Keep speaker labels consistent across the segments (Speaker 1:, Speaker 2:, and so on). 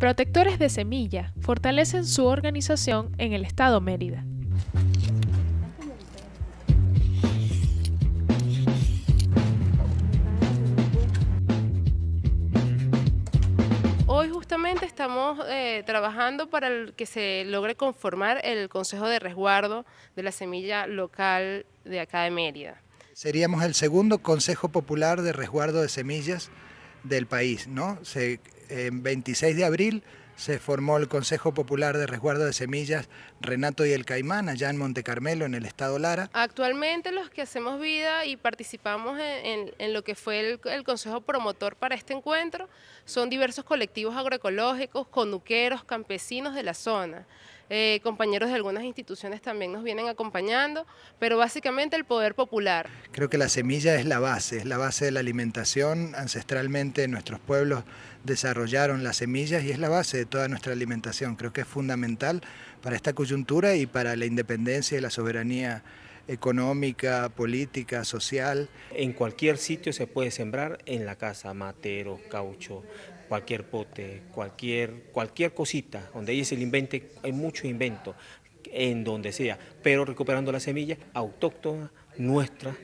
Speaker 1: Protectores de Semilla fortalecen su organización en el estado Mérida.
Speaker 2: Hoy justamente estamos eh, trabajando para que se logre conformar el Consejo de Resguardo de la Semilla Local de acá de Mérida.
Speaker 3: Seríamos el segundo Consejo Popular de Resguardo de Semillas del país. ¿no? Se, en 26 de abril se formó el Consejo Popular de Resguardo de Semillas Renato y el Caimán, allá en Monte Carmelo, en el estado Lara.
Speaker 2: Actualmente los que hacemos vida y participamos en, en, lo que fue el, el, Consejo Promotor para este encuentro son diversos colectivos agroecológicos, conuqueros, campesinos de la zona. Eh, compañeros de algunas instituciones también nos vienen acompañando, pero básicamente el poder
Speaker 3: popular. Creo que la semilla es la base, es la base de la alimentación. Ancestralmente nuestros pueblos desarrollaron las semillas y es la base de toda nuestra alimentación. Creo que es fundamental para esta coyuntura y para la independencia y la soberanía económica, política, social. En cualquier sitio se puede sembrar en la casa, matero,
Speaker 4: caucho, cualquier pote, cualquier, cualquier cosita, donde ella se invente, hay mucho invento, en donde sea, pero recuperando la semilla autóctona nuestra,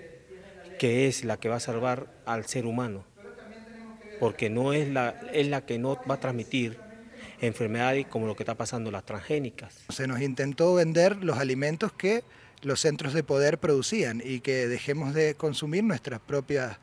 Speaker 4: que es la que va a salvar al ser humano, porque no
Speaker 3: es la, es la que no va a transmitir enfermedades como lo que está pasando las transgénicas. Se nos intentó vender los alimentos que los centros de poder producían y que dejemos de consumir nuestras propias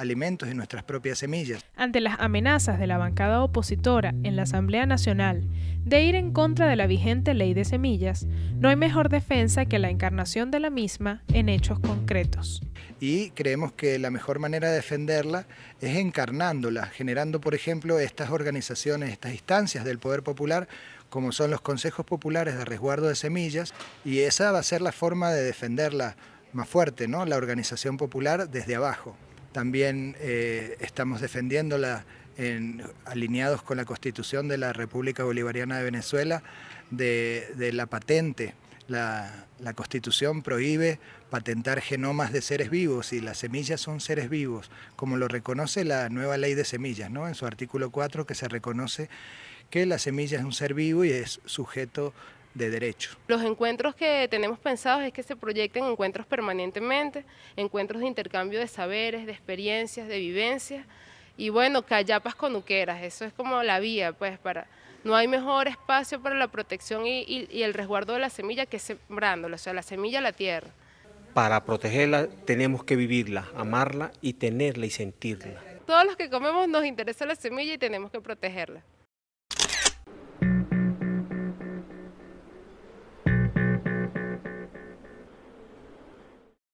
Speaker 3: alimentos y nuestras propias semillas.
Speaker 1: Ante las amenazas de la bancada opositora en la Asamblea Nacional de ir en contra de la vigente ley de semillas, no hay mejor defensa que la encarnación de la misma en hechos concretos.
Speaker 3: Y creemos que la mejor manera de defenderla es encarnándola, generando, por ejemplo, estas organizaciones, estas instancias del poder popular como son los consejos populares de resguardo de semillas, y esa va a ser la forma de defenderla más fuerte, ¿no? La organización popular desde abajo. También eh, estamos defendiéndola en, alineados con la Constitución de la República Bolivariana de Venezuela, de, la patente. La, Constitución prohíbe patentar genomas de seres vivos y las semillas son seres vivos, como lo reconoce la nueva ley de semillas, ¿no? en su artículo 4, que se reconoce que la semilla es un ser vivo y es sujeto de
Speaker 2: Los encuentros que tenemos pensados es que se proyecten encuentros permanentemente, encuentros de intercambio de saberes, de experiencias, de vivencias y bueno, callapas conuqueras, eso es como la vía, pues para no hay mejor espacio para la protección y, el resguardo de la semilla que sembrándola, o sea, la semilla la tierra.
Speaker 4: Para protegerla tenemos que vivirla, amarla y tenerla y sentirla.
Speaker 2: Todos los que comemos nos interesa la semilla y tenemos que protegerla.